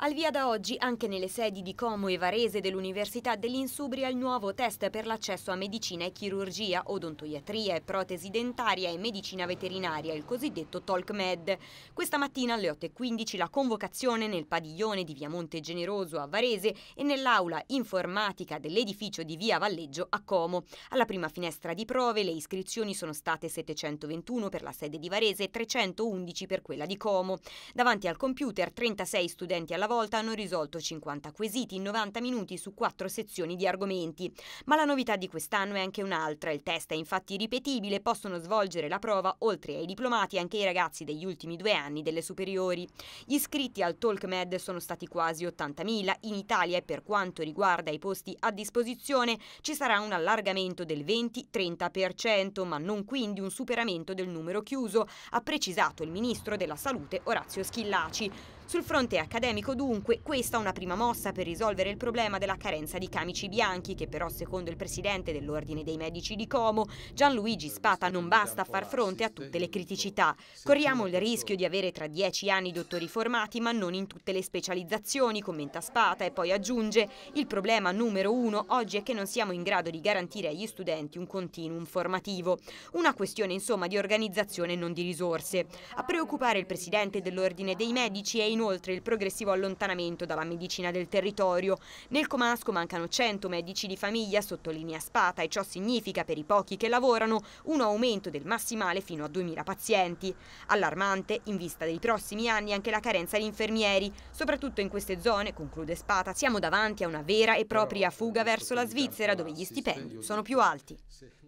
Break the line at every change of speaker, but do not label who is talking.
Al via da oggi anche nelle sedi di Como e Varese dell'Università dell'Insubria il nuovo test per l'accesso a medicina e chirurgia, odontoiatria e protesi dentaria e medicina veterinaria, il cosiddetto TalkMed. Questa mattina alle 8.15 la convocazione nel padiglione di via Monte Generoso a Varese e nell'aula informatica dell'edificio di via Valleggio a Como. Alla prima finestra di prove le iscrizioni sono state 721 per la sede di Varese e 311 per quella di Como. Davanti al computer 36 studenti alla alla volta hanno risolto 50 quesiti in 90 minuti su quattro sezioni di argomenti. Ma la novità di quest'anno è anche un'altra. Il test è infatti ripetibile, possono svolgere la prova oltre ai diplomati anche i ragazzi degli ultimi due anni delle superiori. Gli iscritti al TalkMed sono stati quasi 80.000 in Italia e per quanto riguarda i posti a disposizione ci sarà un allargamento del 20-30%, ma non quindi un superamento del numero chiuso, ha precisato il ministro della Salute Orazio Schillaci. Sul fronte accademico dunque questa è una prima mossa per risolvere il problema della carenza di camici bianchi che però secondo il presidente dell'Ordine dei Medici di Como Gianluigi Spata non basta a far fronte a tutte le criticità. Corriamo il rischio di avere tra dieci anni dottori formati ma non in tutte le specializzazioni, commenta Spata e poi aggiunge il problema numero uno oggi è che non siamo in grado di garantire agli studenti un continuum formativo. Una questione insomma di organizzazione e non di risorse. A preoccupare il presidente dell'Ordine dei Medici è il inoltre il progressivo allontanamento dalla medicina del territorio. Nel Comasco mancano 100 medici di famiglia, sottolinea Spata, e ciò significa per i pochi che lavorano un aumento del massimale fino a 2.000 pazienti. Allarmante, in vista dei prossimi anni, anche la carenza di infermieri. Soprattutto in queste zone, conclude Spata, siamo davanti a una vera e propria eh, fuga verso la Svizzera, dove gli stipendi sono più alti.